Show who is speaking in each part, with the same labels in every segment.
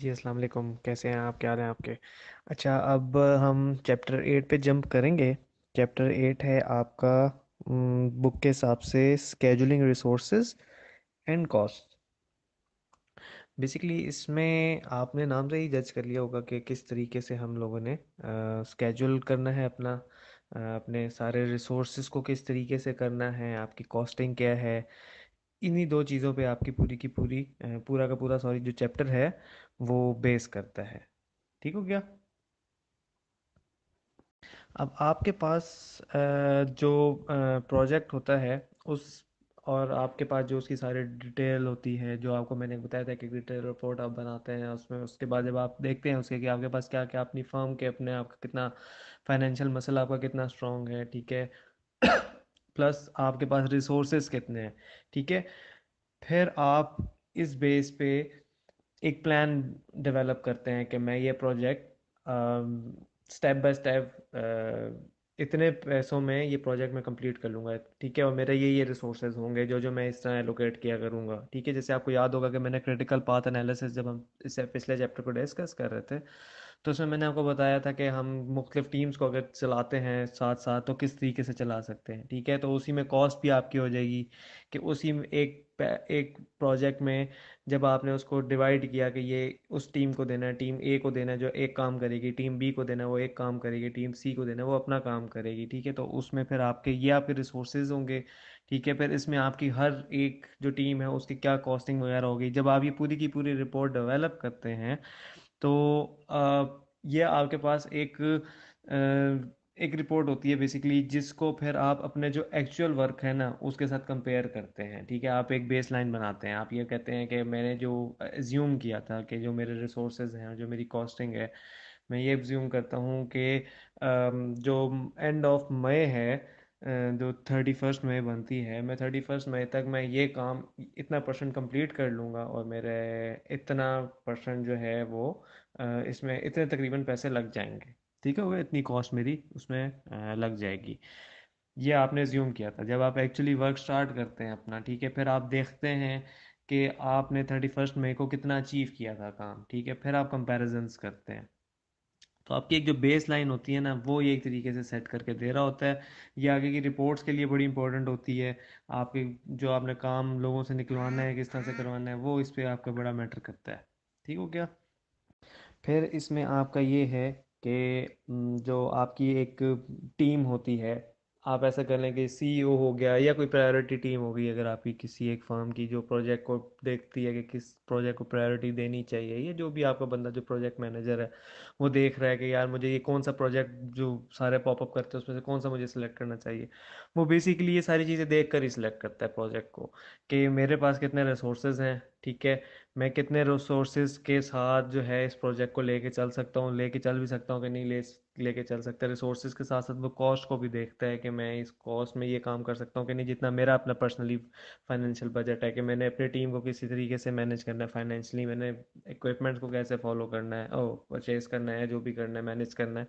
Speaker 1: जी अस्सलाम वालेकुम कैसे हैं आप क्या हाल हैं आपके अच्छा अब हम चैप्टर एट पे जंप करेंगे चैप्टर एट है आपका बुक के हिसाब से scheduling resource and cost basically इसमें आपने नाम से ही जज कर लिया होगा कि किस तरीके से हम लोगों ने स्केजुल करना है अपना uh, अपने सारे रिसोर्स को किस तरीके से करना है आपकी कॉस्टिंग क्या है इन्हीं दो चीज़ों पे आपकी पूरी की पूरी पूरा का पूरा सॉरी जो चैप्टर है वो बेस करता है ठीक हो गया अब आपके पास जो प्रोजेक्ट होता है उस और आपके पास जो उसकी सारी डिटेल होती है जो आपको मैंने बताया था कि डिटेल रिपोर्ट आप बनाते हैं उसमें उसके बाद जब आप देखते हैं उसके कि आपके पास क्या क्या अपनी फर्म के अपने आपका कितना फाइनेंशियल मसल आपका कितना स्ट्रांग है ठीक है प्लस आपके पास रिसोर्सेस कितने हैं ठीक है फिर आप इस बेस पे एक प्लान डेवलप करते हैं कि मैं ये प्रोजेक्ट स्टेप बाय स्टेप इतने पैसों में ये प्रोजेक्ट मैं कंप्लीट कर लूँगा ठीक है और मेरे ये ये रिसोर्सेज होंगे जो जो मैं इस तरह एलोकेट किया करूँगा ठीक है जैसे आपको याद होगा कि मैंने क्रिटिकल पाथ एनालिसिस जब हम इससे पिछले चैप्टर को डिस्कस कर रहे थे तो उसमें मैंने आपको बताया था कि हम मुख्तलिफ टीम्स को अगर चलाते हैं साथ साथ तो किस तरीके से चला सकते हैं ठीक है तो उसी में कॉस्ट भी आपकी हो जाएगी कि उसी में एक एक प्रोजेक्ट में जब आपने उसको डिवाइड किया कि ये उस टीम को देना है टीम ए को देना है जो एक काम करेगी टीम बी को देना है वो एक काम करेगी टीम सी को देना है वो अपना काम करेगी ठीक है तो उसमें फिर आपके ये आपके रिसोर्सेज होंगे ठीक है फिर इसमें आपकी हर एक जो टीम है उसकी क्या कॉस्टिंग वगैरह होगी जब आप ये पूरी की पूरी रिपोर्ट डेवलप करते हैं तो ये आपके पास एक एक रिपोर्ट होती है बेसिकली जिसको फिर आप अपने जो एक्चुअल वर्क है ना उसके साथ कंपेयर करते हैं ठीक है आप एक बेस लाइन बनाते हैं आप ये कहते हैं कि मैंने जो एज्यूम किया था कि जो मेरे रिसोर्सेज हैं जो मेरी कॉस्टिंग है मैं ये एज्यूम करता हूँ कि जो एंड ऑफ मई है जो थर्टी फर्स्ट मई बनती है मैं थर्टी फर्स्ट मई तक मैं ये काम इतना परसेंट कंप्लीट कर लूँगा और मेरे इतना परसेंट जो है वो इसमें इतने तकरीबन पैसे लग जाएंगे ठीक है वो इतनी कॉस्ट मेरी उसमें लग जाएगी ये आपने ज्यूम किया था जब आप एक्चुअली वर्क स्टार्ट करते हैं अपना ठीक है फिर आप देखते हैं कि आपने थर्टी फर्स्ट मई को कितना अचीव किया था काम ठीक है फिर आप कंपेरिजन्स करते हैं तो आपकी एक जो बेस लाइन होती है ना वो ये एक तरीके से सेट करके दे रहा होता है ये आगे की रिपोर्ट्स के लिए बड़ी इंपॉर्टेंट होती है आपके जो आपने काम लोगों से निकलवाना है किस तरह से करवाना है वो इस पर आपका बड़ा मैटर करता है ठीक हो गया फिर इसमें आपका ये है कि जो आपकी एक टीम होती है आप ऐसा कर लें कि सीईओ e हो गया या कोई प्रायोरिटी टीम हो गई अगर आपकी किसी एक फर्म की जो प्रोजेक्ट को देखती है कि किस प्रोजेक्ट को प्रायोरिटी देनी चाहिए या जो भी आपका बंदा जो प्रोजेक्ट मैनेजर है वो देख रहा है कि यार मुझे ये कौन सा प्रोजेक्ट जो सारे पॉपअप करते हैं उसमें से कौन सा मुझे सिलेक्ट करना चाहिए वो बेसिकली ये सारी चीज़ें देख कर ही सिलेक्ट करता है प्रोजेक्ट को कि मेरे पास कितने रिसोर्सेज हैं ठीक है मैं कितने रिसोर्सेज के साथ जो है इस प्रोजेक्ट को लेके चल सकता हूँ लेके चल भी सकता हूँ कि नहीं ले लेके चल सकता रिसोर्सेज के साथ साथ वो कॉस्ट को भी देखता है कि मैं इस कॉस्ट में ये काम कर सकता हूँ कि नहीं जितना मेरा अपना पर्सनली फाइनेंशियल बजट है कि मैंने अपनी टीम को किसी तरीके से मैनेज करना है फाइनेंशियली मैंने इक्विपमेंट को कैसे फॉलो करना है ओ परचेज करना है जो भी करना है मैनेज करना है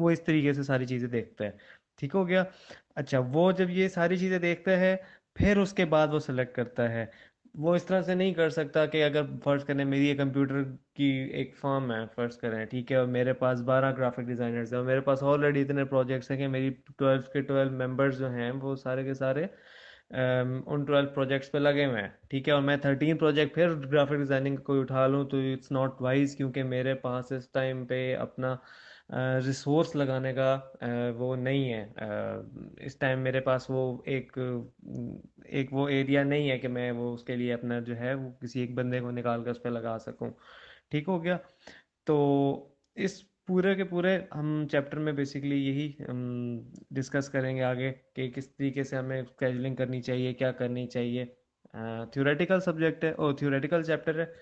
Speaker 1: वो इस तरीके से सारी चीज़ें देखता है ठीक हो गया अच्छा वो जब ये सारी चीज़ें देखता है फिर उसके बाद वो सिलेक्ट करता है वो इस तरह से नहीं कर सकता कि अगर फर्ज करें मेरी ये कंप्यूटर की एक फॉर्म है फर्ज करें ठीक है और मेरे पास बारह ग्राफिक डिज़ाइनर्स हैं और मेरे पास ऑलरेडी इतने प्रोजेक्ट्स हैं कि मेरी ट्वेल्व के ट्वेल्व मेंबर्स जो हैं वो सारे के सारे उन ट्वेल्व प्रोजेक्ट्स पे लगे हुए हैं ठीक है और मैं थर्टीन प्रोजेक्ट फिर ग्राफिक डिज़ाइनिंग कोई उठा लूँ तो इट्स नॉट वाइज क्योंकि मेरे पास इस टाइम पे अपना रिसोर्स लगाने का वो नहीं है इस टाइम मेरे पास वो एक एक वो एरिया नहीं है कि मैं वो उसके लिए अपना जो है वो किसी एक बंदे को निकाल कर उस पर लगा सकूँ ठीक हो गया तो इस पूरे के पूरे हम चैप्टर में बेसिकली यही डिस्कस करेंगे आगे कि किस तरीके से हमें स्केजलिंग करनी चाहिए क्या करनी चाहिए थ्योरेटिकल सब्जेक्ट है और थ्योरेटिकल चैप्टर है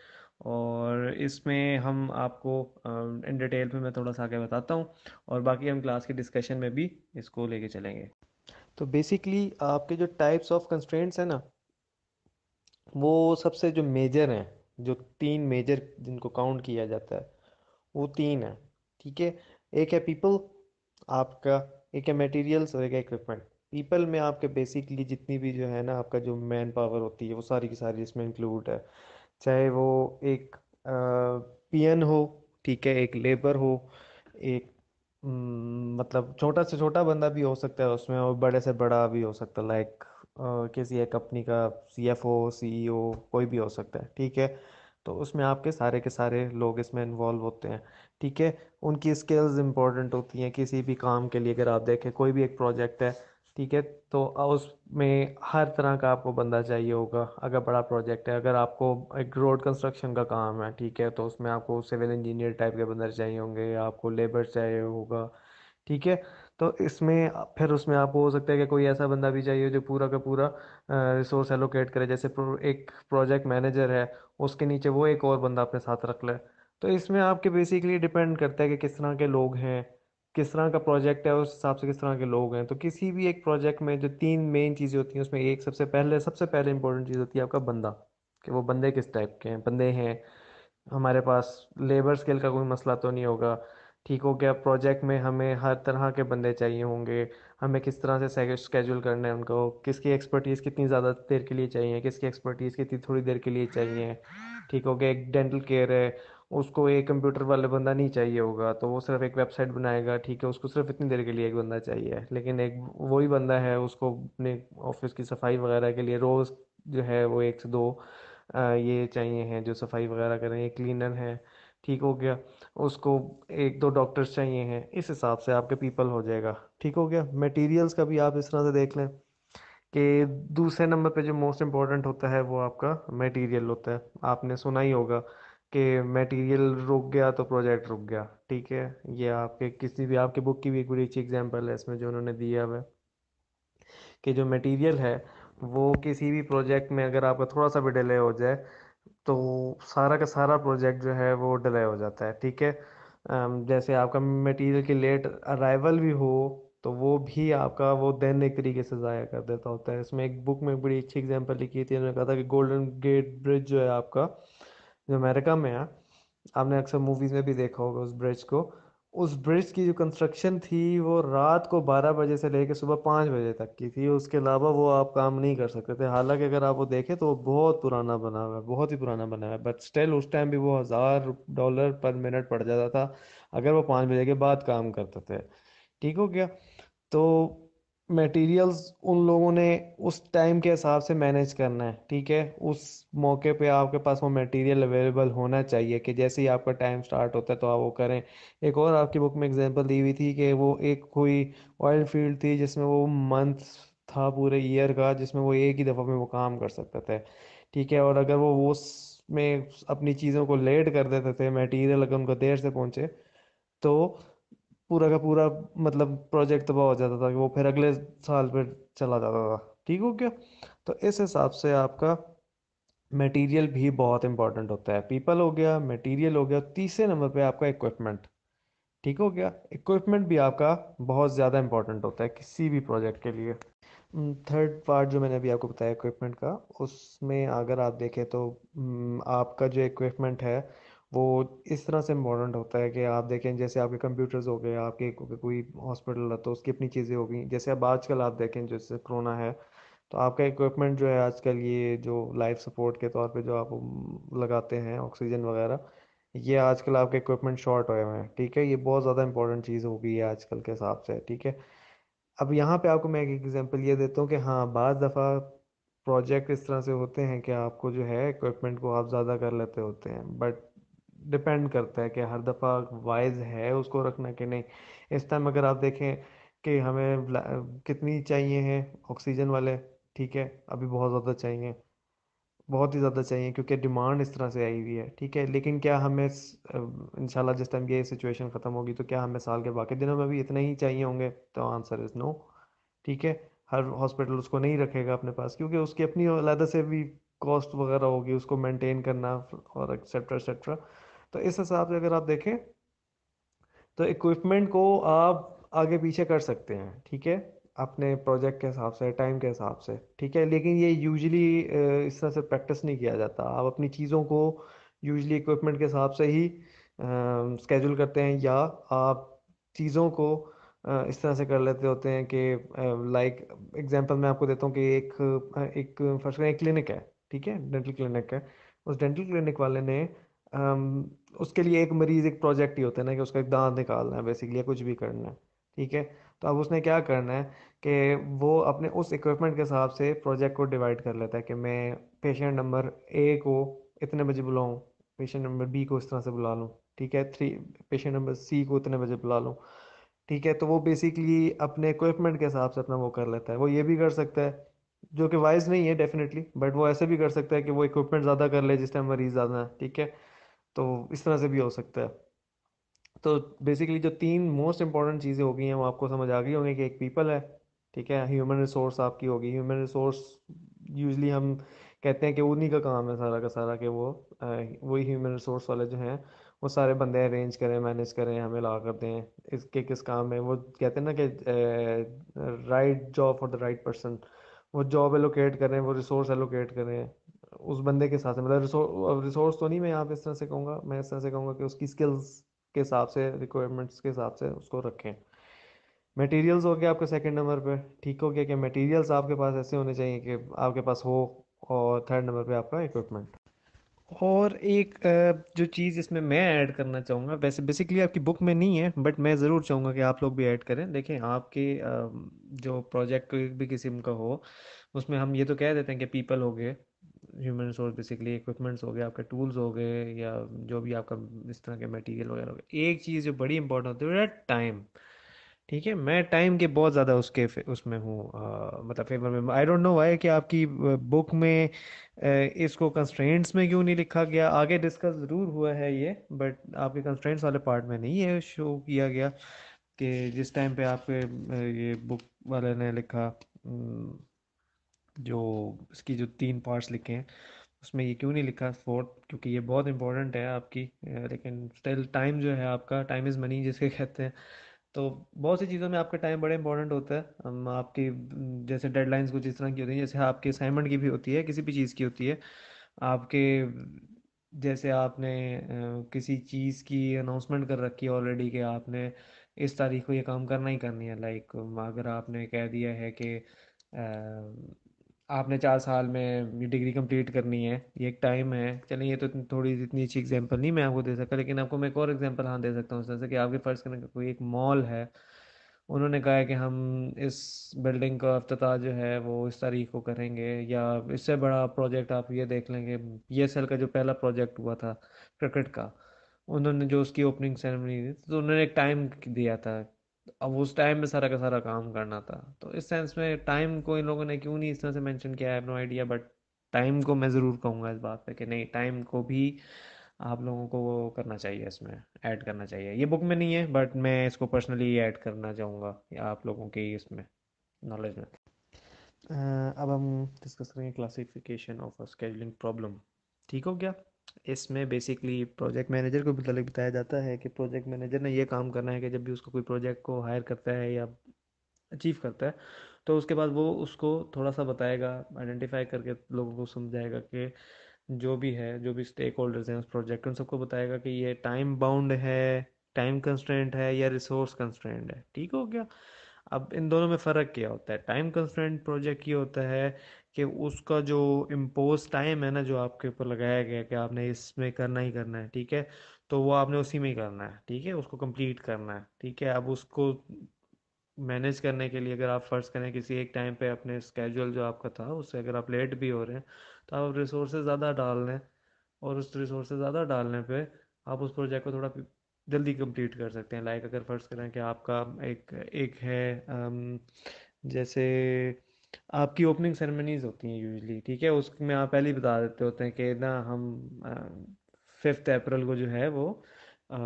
Speaker 1: और इसमें हम आपको इन डिटेल पे मैं थोड़ा सा आगे बताता हूँ और बाकी हम क्लास के डिस्कशन में भी इसको लेके चलेंगे तो बेसिकली आपके जो टाइप्स ऑफ कंस्ट्रेंट्स हैं ना वो सबसे जो मेजर हैं जो तीन मेजर जिनको काउंट किया जाता है वो तीन है ठीक है एक है पीपल आपका एक है मटेरियल्स और एक है इक्विपमेंट पीपल में आपके बेसिकली जितनी भी जो है ना आपका जो मैन पावर होती है वो सारी की सारी इसमें इंक्लूड है चाहे वो एक पियन हो ठीक है एक लेबर हो एक मतलब छोटा से छोटा बंदा भी हो सकता है उसमें और बड़े से बड़ा भी हो सकता है लाइक किसी एक कंपनी का सीएफओ सीईओ e कोई भी हो सकता है ठीक है तो उसमें आपके सारे के सारे लोग इसमें इन्वॉल्व होते हैं ठीक है उनकी स्किल्स इंपॉर्टेंट होती हैं किसी भी काम के लिए अगर आप देखें कोई भी एक प्रोजेक्ट है ठीक है तो उसमें हर तरह का आपको बंदा चाहिए होगा अगर बड़ा प्रोजेक्ट है अगर आपको एक रोड कंस्ट्रक्शन का काम है ठीक है तो उसमें आपको सिविल इंजीनियर टाइप के बंदर चाहिए होंगे आपको लेबर चाहिए होगा ठीक है तो इसमें फिर उसमें आपको हो सकता है कि कोई ऐसा बंदा भी चाहिए जो पूरा का पूरा रिसोर्स एलोकेट करे जैसे एक प्रोजेक्ट मैनेजर है उसके नीचे वो एक और बंदा अपने साथ रख ले तो इसमें आपके बेसिकली डिपेंड करता है कि किस तरह के लोग हैं किस तरह का प्रोजेक्ट है उस हिसाब से किस तरह के लोग हैं तो किसी भी एक प्रोजेक्ट में जो तीन मेन चीज़ें होती हैं उसमें एक सबसे पहले सबसे पहले इंपॉर्टेंट चीज़ होती है आपका बंदा कि वो बंदे किस टाइप के हैं बंदे हैं हमारे पास लेबर स्किल का कोई मसला तो नहीं होगा ठीक हो गया प्रोजेक्ट में हमें हर तरह के बंदे चाहिए होंगे हमें किस तरह से स्केड्यूल करना है उनको किसकी एक्सपर्टीज़ कितनी ज़्यादा देर के लिए चाहिए किसकी एक्सपर्टीज़ कितनी थोड़ी देर के लिए चाहिए ठीक हो गया एक डेंटल केयर है उसको एक कंप्यूटर वाले बंदा नहीं चाहिए होगा तो वो सिर्फ एक वेबसाइट बनाएगा ठीक है उसको सिर्फ इतनी देर के लिए एक बंदा चाहिए लेकिन एक वही बंदा है उसको अपने ऑफिस की सफाई वगैरह के लिए रोज़ जो है वो एक से दो ये चाहिए हैं जो सफाई वगैरह करें एक क्लीनर है ठीक हो गया उसको एक दो डॉक्टर्स चाहिए हैं इस हिसाब से आपके पीपल हो जाएगा ठीक हो गया मटेरियल्स का भी आप इस तरह से देख लें कि दूसरे नंबर पे जो मोस्ट इम्पोर्टेंट होता है वो आपका मटेरियल होता है आपने सुना ही होगा कि मटेरियल रुक गया तो प्रोजेक्ट रुक गया ठीक है ये आपके किसी भी आपके बुक की भी एक बड़ी अच्छी एग्जाम्पल है इसमें जो उन्होंने दिया हुआ कि जो मटेरियल है वो किसी भी प्रोजेक्ट में अगर आपका थोड़ा सा भी डिले हो जाए तो सारा का सारा प्रोजेक्ट जो है वो डिले हो जाता है ठीक है जैसे आपका मटेरियल की लेट अराइवल भी हो तो वो भी आपका वो दिन एक तरीके से ज़ाया कर देता होता है इसमें एक बुक में बड़ी अच्छी एग्जांपल लिखी थी उन्होंने कहा था कि गोल्डन गेट ब्रिज जो है आपका जो अमेरिका में है आपने अक्सर मूवीज़ में भी देखा होगा उस ब्रिज को उस ब्रिज की जो कंस्ट्रक्शन थी वो रात को 12 बजे से लेकर सुबह 5 बजे तक की थी उसके अलावा वो आप काम नहीं कर सकते थे हालांकि अगर आप वो देखें तो वो बहुत पुराना बना हुआ है बहुत ही पुराना बना हुआ है बट स्टिल उस टाइम भी वो हज़ार डॉलर पर मिनट पड़ जाता था अगर वो पाँच बजे के बाद काम करते थे ठीक हो गया तो मटेरियल्स उन लोगों ने उस टाइम के हिसाब से मैनेज करना है ठीक है उस मौके पे आपके पास वो मटेरियल अवेलेबल होना चाहिए कि जैसे ही आपका टाइम स्टार्ट होता है तो आप वो करें एक और आपकी बुक में एग्जांपल दी हुई थी कि वो एक कोई ऑयल फील्ड थी जिसमें वो मंथ था पूरे ईयर का जिसमें वो एक ही दफ़ा में वो काम कर सकता था ठीक है और अगर वो उस में अपनी चीज़ों को लेट कर देते थे मटीरियल अगर उनको देर से पहुँचे तो पूरा का पूरा मतलब प्रोजेक्ट तबाह हो जाता था कि वो फिर अगले साल पर चला जाता था ठीक हो गया तो इस हिसाब से आपका मटेरियल भी बहुत इंपॉर्टेंट होता है पीपल हो गया मटेरियल हो गया तीसरे नंबर पे आपका इक्विपमेंट ठीक हो गया इक्विपमेंट भी आपका बहुत ज़्यादा इंपॉर्टेंट होता है किसी भी प्रोजेक्ट के लिए थर्ड hmm, पार्ट जो मैंने अभी आपको बताया इक्विपमेंट का उसमें अगर आप देखें तो hmm, आपका जो इक्विपमेंट है वो इस तरह से इम्पोर्टेंट होता है कि आप देखें जैसे आपके कंप्यूटर्स हो गए आपके कोई हॉस्पिटल है तो उसकी अपनी चीज़ें हो गई जैसे अब आजकल आप देखें जैसे कोरोना है तो आपका इक्विपमेंट जो है आजकल ये जो लाइफ सपोर्ट के तौर पे जो आप लगाते हैं ऑक्सीजन वगैरह ये आजकल आपके इक्विपमेंट शॉर्ट हुए हुए हैं ठीक है ये बहुत ज़्यादा इंपॉर्टेंट चीज़ हो गई है आजकल के हिसाब से ठीक है अब यहाँ पे आपको मैं एक एग्जांपल ये देता हूँ कि हाँ बज दफ़ा प्रोजेक्ट इस तरह से होते हैं कि आपको जो है इक्विपमेंट को आप ज़्यादा कर लेते होते हैं बट डिपेंड करता है कि हर दफ़ा वाइज है उसको रखना कि नहीं इस टाइम अगर आप देखें कि हमें कितनी चाहिए हैं ऑक्सीजन वाले ठीक है अभी बहुत ज़्यादा चाहिए बहुत ही ज़्यादा चाहिए क्योंकि डिमांड इस तरह से आई हुई है ठीक है लेकिन क्या हमें शाला जिस टाइम ये सिचुएशन ख़त्म होगी तो क्या हमें साल के बाकी दिनों में भी इतने ही चाहिए होंगे तो आंसर इज़ नो ठीक है हर हॉस्पिटल उसको नहीं रखेगा अपने पास क्योंकि उसकी अपनी अलहदा से भी कॉस्ट वगैरह होगी उसको मेंटेन करना और एक्सेट्रा एक्सेट्रा तो इस हिसाब से अगर आप देखें तो इक्विपमेंट को आप आगे पीछे कर सकते हैं ठीक है अपने प्रोजेक्ट के हिसाब से टाइम के हिसाब से ठीक है लेकिन ये यूजली इस तरह से प्रैक्टिस नहीं किया जाता आप अपनी चीज़ों को यूजली इक्विपमेंट के हिसाब से ही स्केड्यूल करते हैं या आप चीज़ों को इस तरह से कर लेते होते हैं कि लाइक एग्जांपल मैं आपको देता हूँ कि एक एक फर्स्ट एक क्लिनिक है ठीक है डेंटल क्लिनिक है उस डेंटल क्लिनिक वाले ने उसके लिए एक मरीज एक प्रोजेक्ट ही होता है ना कि उसका एक दांत निकालना है बेसिकली कुछ भी करना है ठीक है तो अब उसने क्या करना है कि वो अपने उस इक्विपमेंट के हिसाब से प्रोजेक्ट को डिवाइड कर लेता है कि मैं पेशेंट नंबर ए को इतने बजे बुलाऊँ पेशेंट नंबर बी को इस तरह से बुला लूँ ठीक है थ्री पेशेंट नंबर सी को इतने बजे बुला लूँ ठीक है तो वो बेसिकली अपने इक्विपमेंट के हिसाब से अपना वो कर लेता है वो ये भी कर सकता है जो कि वाइज नहीं है डेफिनेटली बट वो ऐसे भी कर सकता है कि वो इक्विपमेंट ज़्यादा कर ले जिस टाइम मरीज़ ज़्यादा है ठीक है तो इस तरह से भी हो सकता है तो बेसिकली जो तीन मोस्ट इंपॉर्टेंट चीज़ें हो गई हैं वो आपको समझ आ गई होंगी कि एक पीपल है ठीक है ह्यूमन रिसोर्स आपकी होगी ह्यूमन रिसोर्स यूजली हम कहते हैं कि उन्हीं का काम है सारा का सारा कि वो वही ह्यूमन रिसोर्स वाले जो हैं वो सारे बंदे अरेंज करें मैनेज करें हमें ला कर दें इसके किस काम में वो कहते हैं ना कि right job for the right person वो जॉब एलोकेट करें वो रिसोर्स एलोकेट करें उस बंदे के साथ मतलब रिसोर्स रिसोर्स तो नहीं मैं यहाँ पे इस तरह से कहूँगा मैं इस तरह से कहूँगा कि उसकी स्किल्स के हिसाब से रिक्वायरमेंट्स के हिसाब से उसको रखें मटेरियल्स हो गया आपके सेकंड नंबर पे ठीक हो गया कि मटेरियल्स आपके पास ऐसे होने चाहिए कि आपके पास हो और थर्ड नंबर पे आपका इक्विपमेंट और एक जो चीज़ इसमें मैं ऐड करना चाहूँगा वैसे बेसिकली आपकी बुक में नहीं है बट मैं ज़रूर चाहूँगा कि आप लोग भी ऐड करें देखें आपके जो प्रोजेक्ट भी किस्म का हो उसमें हम ये तो कह देते हैं कि पीपल हो गए ह्यूमन रिसोर्स बेसिकली इक्विपमेंट्स हो गए आपके टूल्स हो गए या जो भी आपका इस तरह के मटेरियल वगैरह हो गए एक चीज़ जो बड़ी इंपॉर्टेंट होती है टाइम ठीक है मैं टाइम के बहुत ज़्यादा उसके उसमें हूँ मतलब फेवर में आई डोंट नो वाई कि आपकी बुक में इसको कंस्ट्रेंट्स में क्यों नहीं लिखा गया आगे डिस्कस ज़रूर हुआ है ये बट आपके कंस्ट्रेंट्स वाले पार्ट में नहीं है शो किया गया कि जिस टाइम पे आपके ये बुक वाले ने लिखा हम्म, जो इसकी जो तीन पार्ट्स लिखे हैं उसमें ये क्यों नहीं लिखा फोर्थ क्योंकि ये बहुत इंपॉर्टेंट है आपकी लेकिन स्टिल टाइम जो है आपका टाइम इज़ मनी जिसके कहते हैं तो बहुत सी चीज़ों में आपका टाइम बड़ा इंपॉर्टेंट होता है हम आपकी जैसे डेडलाइंस कुछ इस तरह की होती है जैसे आपके असाइनमेंट की भी होती है किसी भी चीज़ की होती है आपके जैसे आपने किसी चीज़ की अनाउंसमेंट कर रखी है ऑलरेडी कि आपने इस तारीख को ये काम करना ही करनी है लाइक अगर आपने कह दिया है कि आपने चार साल में ये डिग्री कंप्लीट करनी है ये एक टाइम है चलिए ये तो थोड़ी इतनी अच्छी एग्जांपल नहीं मैं आपको दे सकता लेकिन आपको मैं एक और एग्जांपल हाँ दे सकता हूँ जैसे कि आपके फ़र्ज़ करने का कोई एक मॉल है उन्होंने कहा है कि हम इस बिल्डिंग का अफ्ताह जो है वो इस तारीख को करेंगे या इससे बड़ा प्रोजेक्ट आप ये देख लेंगे पी एस एल का जो पहला प्रोजेक्ट हुआ था क्रिकेट का उन्होंने जो उसकी ओपनिंग सेरेमनी थी तो उन्होंने एक टाइम दिया था अब उस टाइम में सारा का सारा काम करना था तो इस सेंस में टाइम को इन लोगों ने क्यों नहीं इस तरह से मैंशन किया है नो आइडिया बट टाइम को मैं ज़रूर कहूँगा इस बात पे कि नहीं टाइम को भी आप लोगों को वो करना चाहिए इसमें ऐड करना चाहिए ये बुक में नहीं है बट मैं इसको पर्सनली ऐड करना चाहूँगा आप लोगों के इसमें नॉलेज में अब हम डिस्कस करेंगे क्लासिफिकेशन ऑफ अ प्रॉब्लम ठीक हो गया इसमें बेसिकली प्रोजेक्ट मैनेजर को मतलब बताया जाता है कि प्रोजेक्ट मैनेजर ने यह काम करना है कि जब भी उसको कोई प्रोजेक्ट को हायर करता है या अचीव करता है तो उसके बाद वो उसको थोड़ा सा बताएगा आइडेंटिफाई करके लोगों को समझाएगा कि जो भी है जो भी स्टेक होल्डर्स हैं उस प्रोजेक्ट उन सबको बताएगा कि ये टाइम बाउंड है टाइम कंस्टेंट है या रिसोर्स कंस्टेंट है ठीक हो गया अब इन दोनों में फ़र्क क्या होता है टाइम कंस्टेंट प्रोजेक्ट ये होता है कि उसका जो इम्पोज टाइम है ना जो आपके ऊपर लगाया गया कि आपने इसमें करना ही करना है ठीक है तो वो आपने उसी में ही करना है ठीक है उसको कंप्लीट करना है ठीक है अब उसको मैनेज करने के लिए अगर आप फ़र्ज़ करें किसी एक टाइम पे अपने स्केजुअल जो आपका था उससे अगर आप लेट भी हो रहे हैं तो आप रिसोर्स ज़्यादा डाल लें और उस रिसोर्स ज़्यादा डालने पर आप उस प्रोजेक्ट को थोड़ा जल्दी कंप्लीट कर सकते हैं लाइक अगर फ़र्ज़ करें कि आपका एक एक है जैसे आपकी ओपनिंग सेरेमनीज होती हैं यूजली ठीक है उसमें आप पहले ही बता देते होते हैं कि ना हम फिफ्थ अप्रैल को जो है वो आ,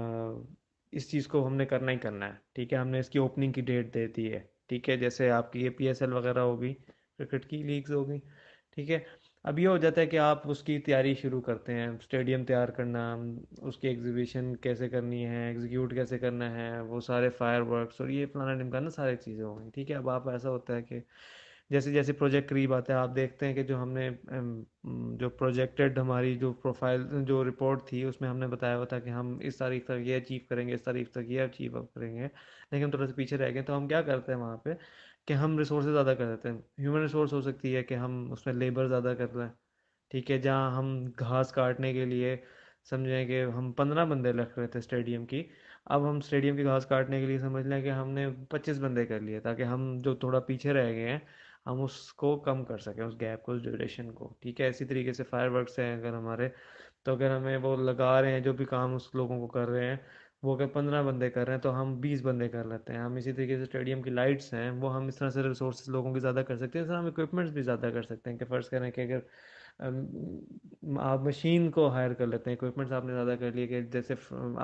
Speaker 1: इस चीज़ को हमने करना ही करना है ठीक है हमने इसकी ओपनिंग की डेट दे दी है ठीक है जैसे आपकी ये पी वगैरह होगी क्रिकेट की लीग्स होगी ठीक है अब ये हो जाता है कि आप उसकी तैयारी शुरू करते हैं स्टेडियम तैयार करना उसकी एग्जीबिशन कैसे करनी है एग्जीक्यूट कैसे करना है वो सारे फायर और ये फलाना ढिमकाना सारी चीज़ें होंगी ठीक है अब आप ऐसा होता है कि जैसे जैसे प्रोजेक्ट करीब आता है आप देखते हैं कि जो हमने जो प्रोजेक्टेड हमारी जो प्रोफाइल जो रिपोर्ट थी उसमें हमने बताया हुआ था कि हम इस तारीख तक ये अचीव करेंगे इस तारीख तक ये अचीव करेंगे लेकिन हम थोड़ा सा पीछे रह गए तो हम क्या करते हैं वहाँ पर कि हम रिसोर्स ज़्यादा कर देते हैं ह्यूमन रिसोर्स हो सकती है कि हम उसमें लेबर ज़्यादा कर लें ठीक है जहाँ हम घास काटने के लिए समझें कि हम पंद्रह बंदे रख रहे थे स्टेडियम की अब हम स्टेडियम की घास काटने के लिए समझ लें कि हमने पच्चीस बंदे कर लिए ताकि हम जो थोड़ा पीछे रह गए हैं हम उसको कम कर सकें उस गैप को उस ड्यूरेशन को ठीक है इसी तरीके से फायर वर्कस हैं अगर हमारे तो अगर हमें वो लगा रहे हैं जो भी काम उस लोगों को कर रहे हैं वो अगर पंद्रह बंदे कर रहे हैं तो हम बीस बंदे कर लेते हैं हम इसी तरीके से स्टेडियम की लाइट्स हैं वो हम इस तरह से रिसोर्स लोगों की ज़्यादा कर सकते हैं इस तरह हम इक्विपमेंट्स भी ज़्यादा कर सकते हैं कि फ़र्ज़ करें कि अगर आप मशीन को हायर कर लेते हैं इक्विपमेंट्स आपने ज़्यादा कर लिए कि जैसे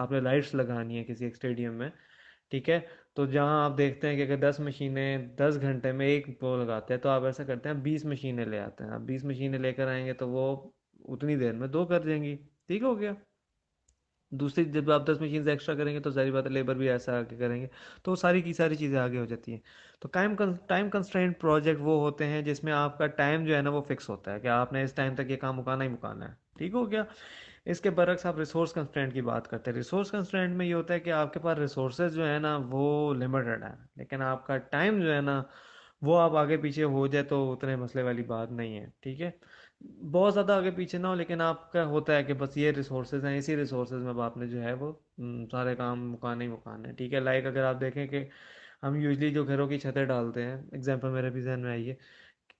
Speaker 1: आपने लाइट्स लगानी है किसी एक स्टेडियम में ठीक है तो जहाँ आप देखते हैं कि अगर दस मशीनें दस घंटे में एक वो लगाते हैं तो आप ऐसा करते हैं बीस मशीनें ले आते हैं आप बीस मशीनें लेकर आएंगे तो वो उतनी देर में दो कर देंगी ठीक हो गया दूसरी जब आप दस मशीन एक्स्ट्रा करेंगे तो सारी बात लेबर भी ऐसा आगे करेंगे तो सारी की सारी चीज़ें आगे हो जाती हैं तो टाइम टाइम कंस्ट्रेंट प्रोजेक्ट वो होते हैं जिसमें आपका टाइम जो है ना वो फिक्स होता है कि आपने इस टाइम तक ये काम मुकाना ही मुकाना है ठीक हो गया इसके बरक्स आप रिसोर्स कंस्टेंट की बात करते हैं रिसोर्स कंस्टेंट में ये होता है कि आपके पास रिसोर्सेज जो है ना वो लिमिटेड है लेकिन आपका टाइम जो है ना वो आप आगे पीछे हो जाए तो उतने मसले वाली बात नहीं है ठीक है बहुत ज़्यादा आगे पीछे ना हो लेकिन आपका होता है कि बस ये रिसोर्सेज हैं इसी रिसोर्सेज में आपने जो है वो सारे काम मुकाने ही मुकाने है ठीक है लाइक अगर आप देखें कि हम यूजली जो घरों की छतें डालते हैं एग्जाम्पल मेरे भी जहन में आई है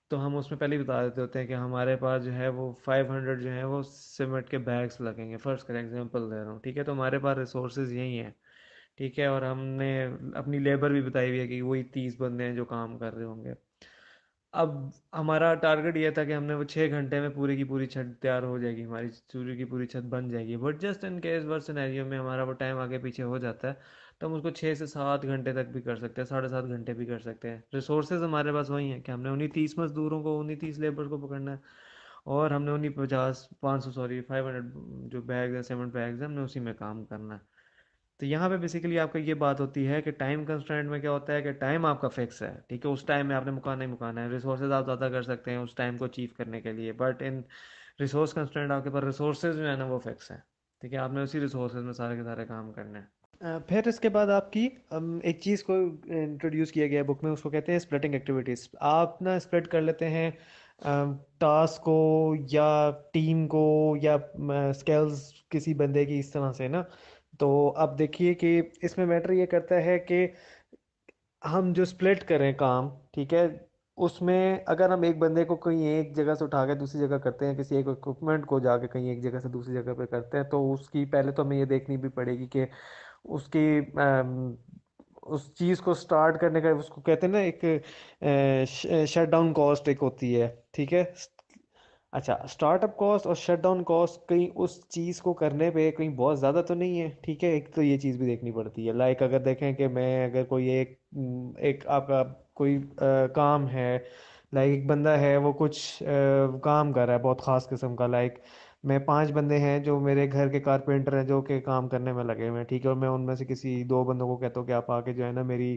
Speaker 1: तो हम उसमें पहले ही बता देते होते हैं कि हमारे पास जो है वो 500 जो है वो सीमेंट के बैग्स लगेंगे फर्स्ट का एग्जांपल दे रहा हूँ ठीक है तो हमारे पास रिसोर्सेज यही हैं ठीक है और हमने अपनी लेबर भी बताई हुई है कि वही तीस बंदे हैं जो काम कर रहे होंगे अब हमारा टारगेट ये था कि हमने वो छः घंटे में पूरी की पूरी छत तैयार हो जाएगी हमारी पूरी की पूरी छत बन जाएगी but just in case worst scenario में हमारा वो टाइम आगे पीछे हो जाता है तो हम उसको छः से सात घंटे तक भी कर सकते हैं साढ़े सात घंटे भी कर सकते हैं रिसोर्सेज हमारे पास वही हैं कि हमने उन्हीं तीस मजदूरों को उन्हीं तीस लेबर को पकड़ना है और हमने उन्हीं पचास पाँच सौ सॉरी फाइव हंड्रेड जो बैग है सेवन बैग हैं हमने उसी में काम करना है तो यहाँ पे बेसिकली आपका ये बात होती है कि टाइम कंस्टेंट में क्या होता है कि टाइम आपका फिक्स है ठीक है उस टाइम में आपने मुकाना ही मुकाना है रिसोर्सेज आप ज़्यादा कर सकते हैं उस टाइम को अचीव करने के लिए बट इन रिसोर्स कंस्टेंट आपके पास रिसोर्सेज जो है ना वो फिक्स हैं ठीक है आपने उसी रिसोर्सेज में सारे के सारे काम करने हैं फिर इसके बाद आपकी एक चीज़ को इंट्रोड्यूस किया गया है बुक में उसको कहते हैं स्प्लिटिंग एक्टिविटीज़ आप ना स्प्लिट कर लेते हैं टास्क को या टीम को या स्केल्स किसी बंदे की इस तरह से ना तो आप देखिए कि इसमें मैटर ये करता है कि हम जो स्प्लिट करें काम ठीक है उसमें अगर हम एक बंदे को कहीं एक जगह से उठा के दूसरी जगह करते हैं किसी एक इक्विपमेंट को जाके कहीं एक जगह से दूसरी जगह पे करते हैं तो उसकी पहले तो हमें ये देखनी भी पड़ेगी कि उसकी उस चीज़ को स्टार्ट करने का उसको कहते हैं ना एक शट डाउन कॉस्ट एक होती है ठीक है अच्छा स्टार्टअप कॉस्ट और शट डाउन कॉस्ट कहीं उस चीज़ को करने पे कहीं बहुत ज़्यादा तो नहीं है ठीक है एक तो ये चीज़ भी देखनी पड़ती है लाइक अगर देखें कि मैं अगर कोई एक एक आपका कोई आ, काम है लाइक एक बंदा है वो कुछ आ, काम कर रहा है बहुत ख़ास किस्म का लाइक मैं पांच बंदे हैं जो मेरे घर के कारपेंटर हैं जो के काम करने में लगे हुए हैं ठीक है और मैं उनमें से किसी दो बंदों को कहता हूँ कि आप आके जो है ना मेरी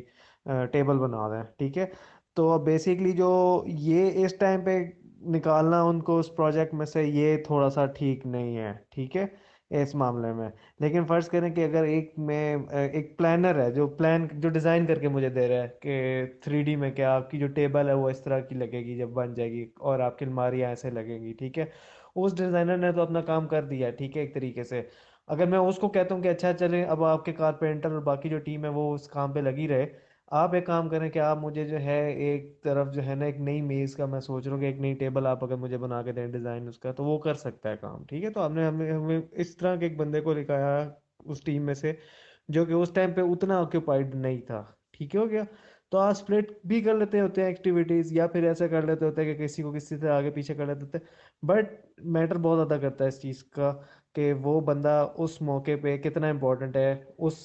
Speaker 1: टेबल बना दें ठीक है तो अब बेसिकली जो ये इस टाइम पे निकालना उनको उस प्रोजेक्ट में से ये थोड़ा सा ठीक नहीं है ठीक है इस मामले में लेकिन फ़र्ज़ करें कि अगर एक में एक प्लानर है जो प्लान जो डिज़ाइन करके मुझे दे रहा है कि थ्री डी में क्या आपकी जो टेबल है वो इस तरह की लगेगी जब बन जाएगी और आपकी अलमारियाँ ऐसे लगेंगी ठीक है उस डिजाइनर ने तो अपना काम कर दिया ठीक है एक तरीके से अगर मैं उसको कहता हूँ कि अच्छा चले अब आपके कारपेंटर और बाकी जो टीम है वो उस काम पे लगी रहे आप एक काम करें कि आप मुझे जो है एक तरफ जो है ना एक नई मेज का मैं सोच रहा हूँ कि एक नई टेबल आप अगर मुझे बना के दें डिजाइन उसका तो वो कर सकता है काम ठीक है तो आपने हमें हमें इस तरह के एक बंदे को लिखाया उस टीम में से जो कि उस टाइम पे उतना ऑक्यूपाइड नहीं था ठीक हो गया तो आप स्प्लिट भी कर लेते होते हैं एक्टिविटीज़ या फिर ऐसा कर लेते होते हैं कि किसी को किसी से आगे पीछे कर लेते होते हैं बट मैटर बहुत ज़्यादा करता है इस चीज़ का कि वो बंदा उस मौके पे कितना इम्पोर्टेंट है उस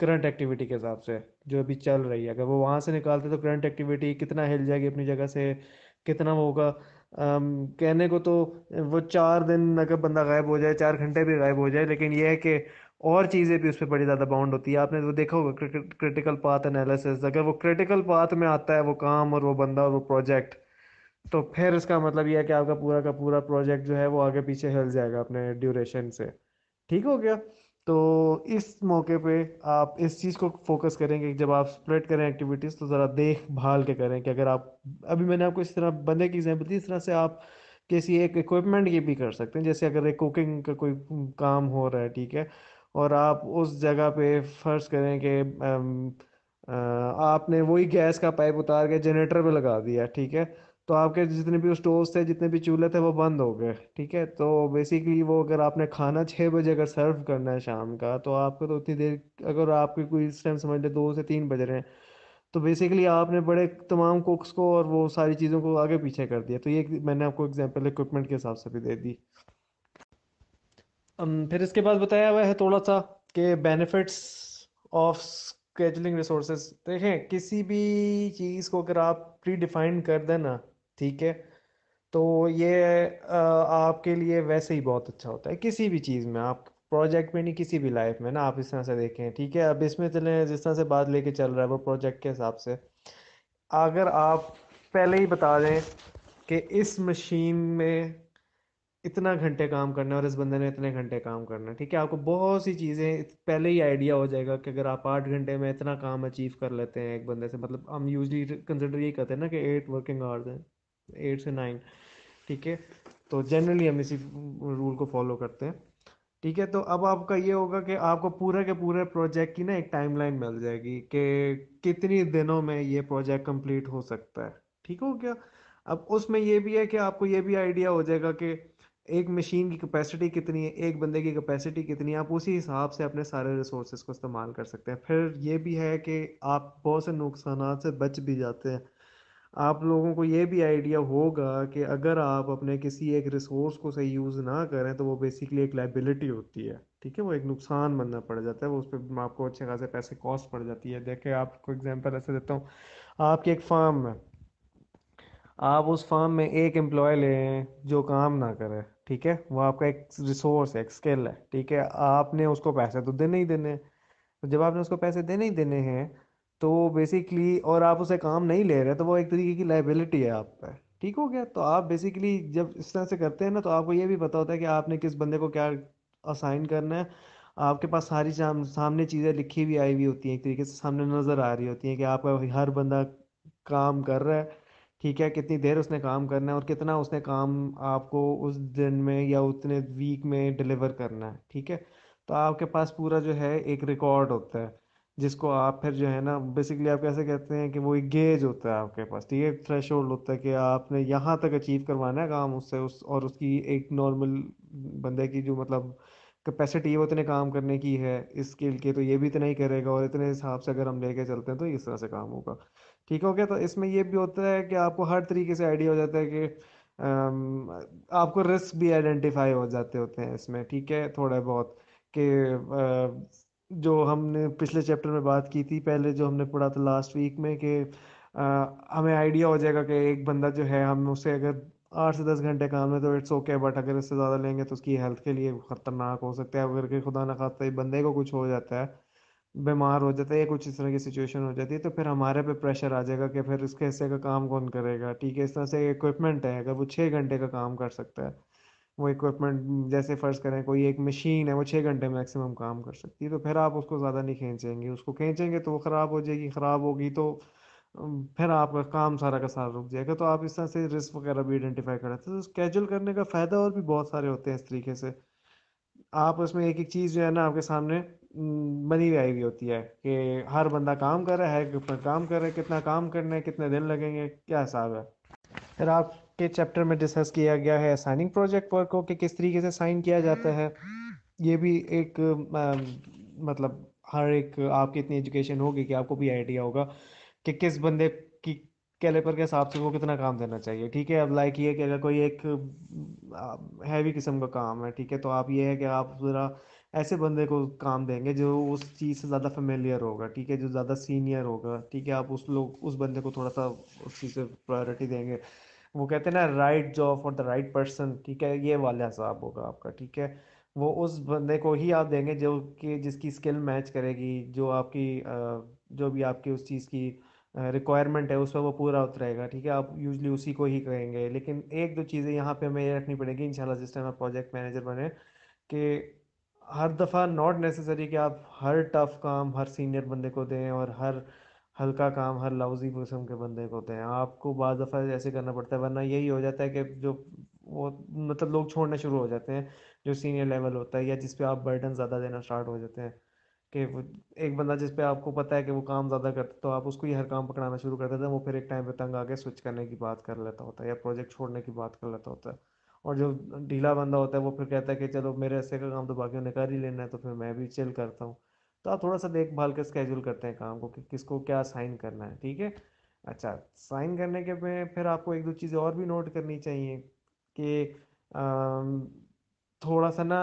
Speaker 1: करंट एक्टिविटी के हिसाब से जो अभी चल रही है अगर वो वहाँ से निकालते तो करंट एक्टिविटी कितना हिल जाएगी अपनी जगह से कितना वो होगा कहने को तो वो चार दिन अगर बंदा गायब हो जाए चार घंटे भी गायब हो जाए लेकिन यह है कि और चीज़ें भी उस पर बड़ी ज़्यादा बाउंड होती है आपने वो तो देखा होगा क्रिटिकल पाथ एनालिसिस अगर वो क्रिटिकल पाथ में आता है वो काम और वो बंदा और वो प्रोजेक्ट तो फिर इसका मतलब यह है कि आपका पूरा का पूरा प्रोजेक्ट जो है वो आगे पीछे हिल जाएगा अपने ड्यूरेशन से ठीक हो गया तो इस मौके पे आप इस चीज़ को फोकस करें कि जब आप स्प्रेड करें एक्टिविटीज़ तो ज़रा देख भाल के करें कि अगर आप अभी मैंने आपको इस तरह बंदे की एग्जाम्पल दी इस तरह से आप किसी एक इक्विपमेंट की भी कर सकते हैं जैसे अगर एक कुकिंग का कोई काम हो रहा है ठीक है और आप उस जगह पे फर्ज करें कि आपने वही गैस का पाइप उतार के जनरेटर पे लगा दिया ठीक है तो आपके जितने भी स्टोव थे जितने भी चूल्हे थे वो बंद हो गए ठीक है तो बेसिकली वो अगर आपने खाना छः बजे अगर सर्व करना है शाम का तो आपको तो उतनी देर अगर आपके कोई इस टाइम समझ लें दो से तीन बज रहे हैं तो बेसिकली आपने बड़े तमाम कुक्स को और वो सारी चीज़ों को आगे पीछे कर दिया तो ये मैंने आपको एग्जाम्पल इक्विपमेंट के हिसाब से भी दे दी फिर इसके बाद बताया हुआ है थोड़ा सा कि बेनिफिट्स ऑफ स्केजलिंग रिसोर्सेज देखें किसी भी चीज़ को अगर आप प्री डिफाइन कर देना ठीक है तो ये आपके लिए वैसे ही बहुत अच्छा होता है किसी भी चीज़ में आप प्रोजेक्ट में नहीं किसी भी लाइफ में ना आप इस तरह से देखें ठीक है अब इसमें चले जिस तरह से बात लेके चल रहा है वो प्रोजेक्ट के हिसाब से अगर आप पहले ही बता दें कि इस मशीन में इतना घंटे काम करना है और इस बंदे ने इतने घंटे काम करना है ठीक है आपको बहुत सी चीज़ें पहले ही आइडिया हो जाएगा कि अगर आप आठ घंटे में इतना काम अचीव कर लेते हैं एक बंदे से मतलब हम यूजली कंसिडर यही करते हैं ना कि एट वर्किंग आवर्स हैं एट से नाइन ठीक है तो जनरली हम इसी रूल को फॉलो करते हैं ठीक है तो अब आपका ये होगा कि आपको पूरा के पूरे प्रोजेक्ट की ना एक टाइमलाइन मिल जाएगी कि कितनी दिनों में ये प्रोजेक्ट कंप्लीट हो सकता है ठीक हो गया अब उसमें ये भी है कि आपको ये भी आइडिया हो जाएगा कि एक मशीन की कैपेसिटी कितनी है एक बंदे की कैपेसिटी कितनी है आप उसी हिसाब से अपने सारे रिसोर्सेज को इस्तेमाल कर सकते हैं फिर ये भी है कि आप बहुत से नुकसान से बच भी जाते हैं आप लोगों को ये भी आइडिया होगा कि अगर आप अपने किसी एक रिसोर्स को सही यूज़ ना करें तो वो बेसिकली एक लाइबिलिटी होती है ठीक है वो एक नुकसान बनना पड़ जाता है वो उस पर आपको अच्छे खासे पैसे कॉस्ट पड़ जाती है देखे आपको एग्जाम्पल ऐसे देता हूँ आपके एक फार्म है आप उस फार्म में एक एम्प्लॉय लें जो काम ना करे ठीक है वो आपका एक रिसोर्स है एक स्किल है ठीक है आपने उसको पैसे तो देने ही देने तो जब आपने उसको पैसे देने ही देने हैं तो बेसिकली और आप उसे काम नहीं ले रहे तो वो एक तरीके की लाइबिलिटी है आप पे ठीक हो गया तो आप बेसिकली जब इस तरह से करते हैं ना तो आपको ये भी पता होता है कि आपने किस बंदे को क्या असाइन करना है आपके पास सारी सामने चीज़ें लिखी भी आई हुई होती हैं एक तरीके से सामने नज़र आ रही होती हैं कि आपका हर बंदा काम कर रहा है ठीक है कितनी देर उसने काम करना है और कितना उसने काम आपको उस दिन में या उतने वीक में डिलीवर करना है ठीक है तो आपके पास पूरा जो है एक रिकॉर्ड होता है जिसको आप फिर जो है ना बेसिकली आप कैसे कहते हैं कि वो एक गेज होता है आपके पास ठीक है थ्रेश होल्ड होता है कि आपने यहाँ तक अचीव करवाना है काम उससे उस और उसकी एक नॉर्मल बंदे की जो मतलब कैपेसिटी है वो इतने काम करने की है इस स्किल की तो ये भी इतना ही करेगा और इतने हिसाब से अगर हम लेके चलते हैं तो इस तरह से काम होगा ठीक हो गया तो इसमें ये भी होता है कि आपको हर तरीके से आइडिया हो जाता है कि आपको रिस्क भी आइडेंटिफाई हो जाते होते हैं इसमें ठीक है थोड़ा बहुत कि जो हमने पिछले चैप्टर में बात की थी पहले जो हमने पढ़ा था लास्ट वीक में कि हमें आइडिया हो जाएगा कि एक बंदा जो है हम उसे अगर आठ से दस घंटे काम है तो इट्स ओके बट अगर इससे ज़्यादा लेंगे तो उसकी हेल्थ के लिए ख़तरनाक हो सकता है अगर के खुदा ना खास्ता ही बंदे को कुछ हो जाता है बीमार हो जाता है या कुछ इस तरह की सिचुएशन हो जाती है तो फिर हमारे पे प्रेशर आ जाएगा कि फिर इसके हिस्से का काम कौन करेगा ठीक है इस तरह से इक्विपमेंट है अगर वो छः घंटे का काम कर सकता है वो इक्विपमेंट जैसे फ़र्ज करें कोई एक मशीन है वो छः घंटे मैक्सिमम काम कर सकती है तो फिर आप उसको ज़्यादा नहीं खींचेंगे उसको खींचेंगे तो वो ख़राब हो जाएगी ख़राब होगी तो फिर आपका काम सारा का सारा रुक जाएगा तो आप इस तरह से रिस्क वगैरह भी आइडेंटिफाई कर हैं तो स्केजल करने का फ़ायदा और भी बहुत सारे होते हैं इस तरीके से आप उसमें एक एक चीज़ जो है ना आपके सामने बनी आई हुई होती है कि हर बंदा काम कर रहा है काम कर रहा है कितना काम करना है कितने दिन लगेंगे क्या हिसाब है फिर आप के चैप्टर में डिस्कस किया गया है साइनिंग प्रोजेक्ट वर्क को कि किस तरीके से साइन किया जाता है ये भी एक आ, मतलब हर एक आपकी इतनी एजुकेशन होगी कि आपको भी आइडिया होगा कि किस बंदे की कैलेपर के हिसाब से वो कितना काम देना चाहिए ठीक है अब लाइक ये कि अगर कोई एक हैवी किस्म का काम है ठीक है तो आप ये है कि आप ज़रा ऐसे बंदे को काम देंगे जो उस चीज़ से ज़्यादा फेमिलियर होगा ठीक है जो ज़्यादा सीनियर होगा ठीक है आप उस लोग उस बंदे को थोड़ा सा उस चीज़ से प्रायोरिटी देंगे वो कहते हैं ना right job for the right person ठीक है ये वाला हिसाब होगा आपका ठीक है वो उस बंदे को ही आप देंगे जो कि जिसकी स्किल मैच करेगी जो आपकी जो भी आपकी उस चीज़ की रिक्वायरमेंट है उस पर वो पूरा उतरेगा ठीक है आप यूजली उसी को ही कहेंगे लेकिन एक दो चीज़ें यहाँ पे हमें ये रखनी पड़ेगी शाला जिस टाइम आप प्रोजेक्ट मैनेजर बने कि हर दफ़ा नॉट नेसेसरी कि आप हर टफ काम हर सीनियर बंदे को दें और हर हल्का काम हर लाउजी किस्म के बंदे को होते हैं आपको बज दफ़ा ऐसे करना पड़ता है वरना यही हो जाता है कि जो वो मतलब लोग छोड़ना शुरू हो जाते हैं जो सीनियर लेवल होता है या जिस पे आप बर्डन ज़्यादा देना स्टार्ट हो जाते हैं कि एक बंदा जिस पे आपको पता है कि वो काम ज़्यादा करता है तो आप उसको ही हर काम पकड़ाना शुरू कर देते हैं वो फिर एक टाइम पे तंग आके स्विच करने की बात कर लेता होता है या प्रोजेक्ट छोड़ने की बात कर लेता होता है और जो ढीला बंदा होता है वो फिर कहता है कि चलो मेरे ऐसे का काम तो बाकियों ने कर ही लेना है तो फिर मैं भी चिल करता हूँ तो आप थोड़ा सा देखभाल के स्केड्यूल करते हैं काम को कि किसको क्या साइन करना है ठीक है अच्छा साइन करने के में फिर आपको एक दो चीज़ें और भी नोट करनी चाहिए कि थोड़ा सा ना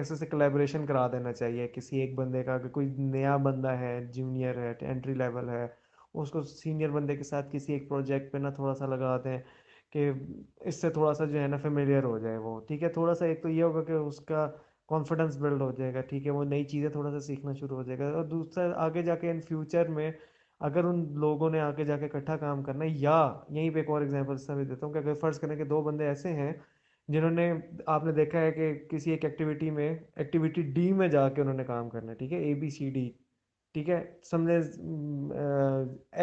Speaker 1: ऐसे ऐसे कलेबरेशन करा देना चाहिए किसी एक बंदे का कि कोई नया बंदा है जूनियर है एंट्री लेवल है उसको सीनियर बंदे के साथ किसी एक प्रोजेक्ट पे ना थोड़ा सा लगा दें कि इससे थोड़ा सा जो है ना फेमिलियर हो जाए वो ठीक है थोड़ा सा एक तो ये होगा कि उसका कॉन्फिडेंस बिल्ड हो जाएगा ठीक है वो नई चीज़ें थोड़ा सा सीखना शुरू हो जाएगा और दूसरा आगे जाके इन फ्यूचर में अगर उन लोगों ने आगे जाके इकट्ठा काम करना है या यहीं पे एक और एग्जाम्पल समझ देता हूँ कि अगर फ़र्ज़ करें कि दो बंदे ऐसे हैं जिन्होंने आपने देखा है कि किसी एक एक्टिविटी में एक्टिविटी डी में जाके उन्होंने काम करना है ठीक है ए बी सी डी ठीक है समझे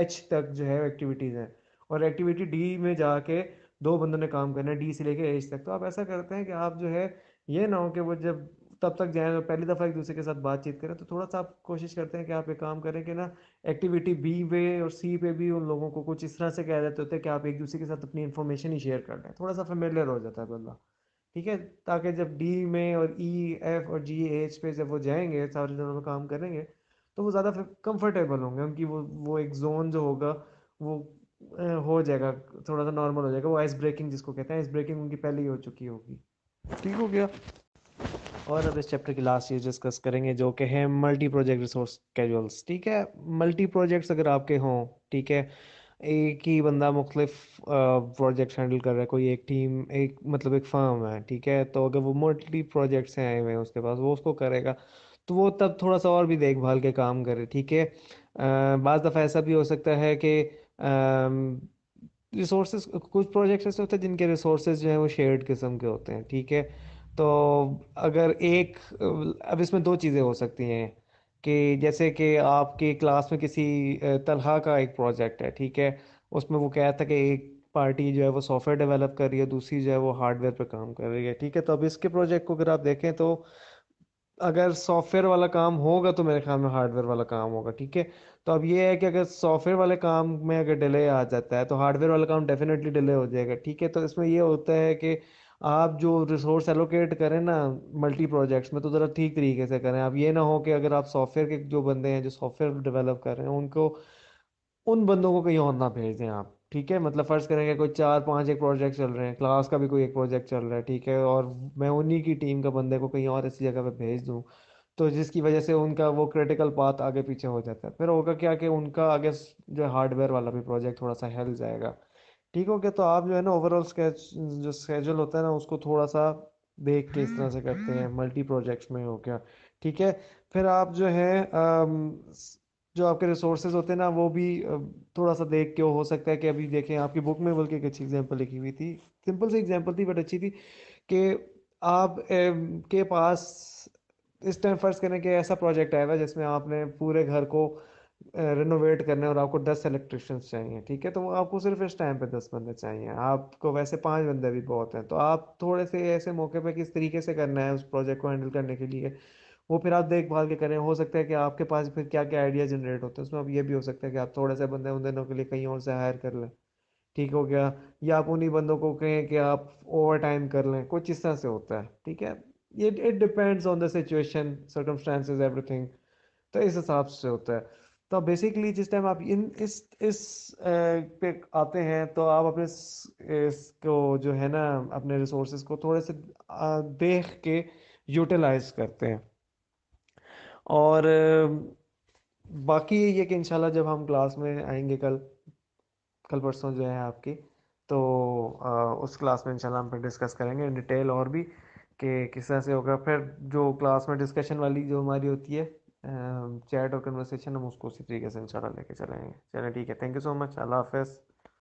Speaker 1: एच तक जो है एक्टिविटीज़ हैं और एक्टिविटी डी में जाके दो बंदों ने काम करना है डी से लेके एच तक तो आप ऐसा करते हैं कि आप जो है ये ना हो कि वो जब तब तक जाएँ पहली दफ़ा एक दूसरे के साथ बातचीत करें तो थोड़ा सा आप कोशिश करते हैं कि आप एक काम करें कि ना एक्टिविटी बी पे और सी पे भी उन लोगों को कुछ इस तरह से कह देते होते हैं कि आप एक दूसरे के साथ अपनी इन्फॉर्मेशन ही शेयर कर लें थोड़ा सा फेमिलियर हो जाता है बंदा ठीक है ताकि जब डी में और ई e, एफ और जी एच पे जब वो जाएंगे सारे जनों में काम करेंगे तो वो ज़्यादा कंफर्टेबल होंगे उनकी वो वो एक जोन जो होगा वो हो जाएगा थोड़ा सा नॉर्मल हो जाएगा वो आइस ब्रेकिंग जिसको कहते हैं आइस ब्रेकिंग उनकी पहले ही हो चुकी होगी ठीक हो गया और अब इस चैप्टर की लास्ट चीज डिस्कस करेंगे जो कि है मल्टी प्रोजेक्ट रिसोर्स कैजुअल्स ठीक है मल्टी प्रोजेक्ट्स अगर आपके हों ठीक है एक ही बंदा मुख्तलिफ प्रोजेक्ट्स हैंडल कर रहा है कोई एक टीम एक मतलब एक फर्म है ठीक है तो अगर वो मल्टी प्रोजेक्ट्स हैं आए हुए हैं उसके पास वो उसको करेगा तो वो तब थोड़ा सा और भी देखभाल के काम करे ठीक है बज़ दफ़ा ऐसा भी हो सकता है कि रिसोर्सेज कुछ प्रोजेक्ट्स ऐसे होते हैं जिनके रिसोर्सेज जो है वो शेयर्ड किस्म के होते हैं ठीक है तो अगर एक अब इसमें दो चीज़ें हो सकती हैं कि जैसे कि आपके क्लास में किसी तलहा का एक प्रोजेक्ट है ठीक है उसमें वो कह रहा था कि एक पार्टी जो है वो सॉफ्टवेयर डेवलप कर रही है दूसरी जो है वो हार्डवेयर पर काम कर रही है ठीक है तो अब इसके प्रोजेक्ट को अगर आप देखें तो अगर सॉफ्टवेयर वाला काम होगा तो मेरे ख्याल में हार्डवेयर वाला काम होगा ठीक है तो अब ये है कि अगर सॉफ्टवेयर वाले काम में अगर डिले आ जाता है तो हार्डवेयर वाला काम डेफिनेटली डिले हो जाएगा ठीक है तो इसमें ये होता है कि आप जो रिसोर्स एलोकेट करें ना मल्टी प्रोजेक्ट्स में तो ज़रा ठीक तरीके से करें आप ये ना हो कि अगर आप सॉफ्टवेयर के जो बंदे हैं जो सॉफ्टवेयर डेवलप कर रहे हैं उनको उन बंदों को कहीं और ना भेज दें आप ठीक है मतलब फर्ज करेंगे कोई चार पांच एक प्रोजेक्ट चल रहे हैं क्लास का भी कोई एक प्रोजेक्ट चल रहा है ठीक है और मैं उन्हीं की टीम का बंदे को कहीं और ऐसी जगह पे भेज दूँ तो जिसकी वजह से उनका वो क्रिटिकल पाथ आगे पीछे हो जाता है फिर होगा क्या कि उनका आगे जो हार्डवेयर वाला भी प्रोजेक्ट थोड़ा सा हेल जाएगा ठीक हो गया तो आप जो है ना ओवरऑल स्केच जो स्केजल होता है ना उसको थोड़ा सा देख के इस तरह से करते हैं मल्टी हम्म। प्रोजेक्ट्स में हो गया ठीक है फिर आप जो है जो आपके रिसोर्सेज होते हैं ना वो भी थोड़ा सा देख के हो सकता है कि अभी देखें आपकी बुक में बल्कि एक अच्छी एग्जाम्पल लिखी हुई थी सिंपल सी एग्जाम्पल थी बट अच्छी थी कि आप ए, के पास इस टाइम फ़र्ज़ करें कि ऐसा प्रोजेक्ट आया हुआ जिसमें आपने पूरे घर को रिनोवेट करने और आपको दस इलेक्ट्रिशियंस चाहिए ठीक है तो आपको सिर्फ इस टाइम पे दस बंदे चाहिए आपको वैसे पांच बंदे भी बहुत हैं तो आप थोड़े से ऐसे मौके पे किस तरीके से करना है उस प्रोजेक्ट को हैंडल करने के लिए वो फिर आप देखभाल के करें हो सकता है कि आपके पास फिर क्या क्या आइडिया जनरेट होते हैं उसमें आप ये भी हो सकता है कि आप थोड़े से बंदे उन दिनों के लिए कहीं और से हायर कर लें ठीक हो गया या आप उन्हीं बंदों को कहें कि आप ओवर टाइम कर लें कुछ इस तरह से होता है ठीक है ये it depends on the situation circumstances everything तो इस हिसाब से होता है तो बेसिकली जिस टाइम आप इन इस इस पे आते हैं तो आप अपने इसको जो है ना अपने रिसोर्सेज को थोड़े से देख के यूटिलाइज करते हैं और बाकी यही है कि इंशाल्लाह जब हम क्लास में आएंगे कल कल परसों जो है आपकी तो आ, उस क्लास में इंशाल्लाह हम फिर डिस्कस करेंगे इन डिटेल और भी कि किस तरह से होगा फिर जो क्लास में डिस्कशन वाली जो हमारी होती है चैट और कन्वर्सेशन हम उसको उसी तरीके से इंशाल्लाह लेके चलेंगे चलें ठीक है थैंक यू सो मच अल्लाह हाफिज़